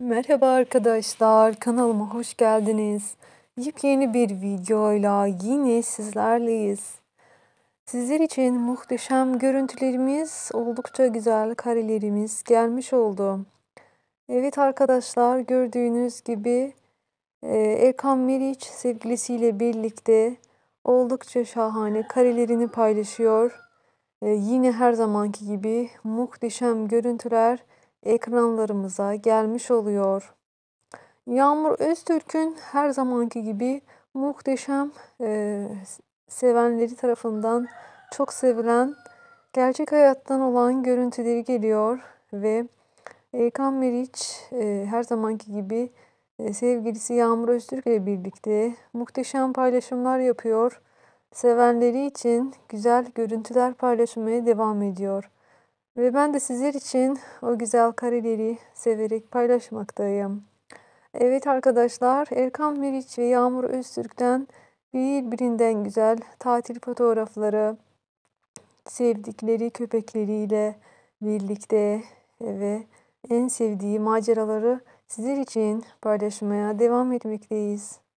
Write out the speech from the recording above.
Merhaba arkadaşlar, kanalıma hoş geldiniz. Yepyeni bir videoyla yine sizlerleyiz. Sizler için muhteşem görüntülerimiz, oldukça güzel karelerimiz gelmiş oldu. Evet arkadaşlar, gördüğünüz gibi e, Erkan Meriç sevgilisiyle birlikte oldukça şahane karelerini paylaşıyor. E, yine her zamanki gibi muhteşem görüntüler ekranlarımıza gelmiş oluyor. Yağmur Öztürk'ün her zamanki gibi muhteşem e, sevenleri tarafından çok sevilen gerçek hayattan olan görüntüleri geliyor ve Erkan Meriç e, her zamanki gibi e, sevgilisi Yağmur Öztürk ile birlikte muhteşem paylaşımlar yapıyor. Sevenleri için güzel görüntüler paylaşmaya devam ediyor. Ve ben de sizler için o güzel kareleri severek paylaşmaktayım. Evet arkadaşlar Erkan Meriç ve Yağmur Öztürk'ten birbirinden güzel tatil fotoğrafları sevdikleri köpekleriyle birlikte ve en sevdiği maceraları sizler için paylaşmaya devam etmekteyiz.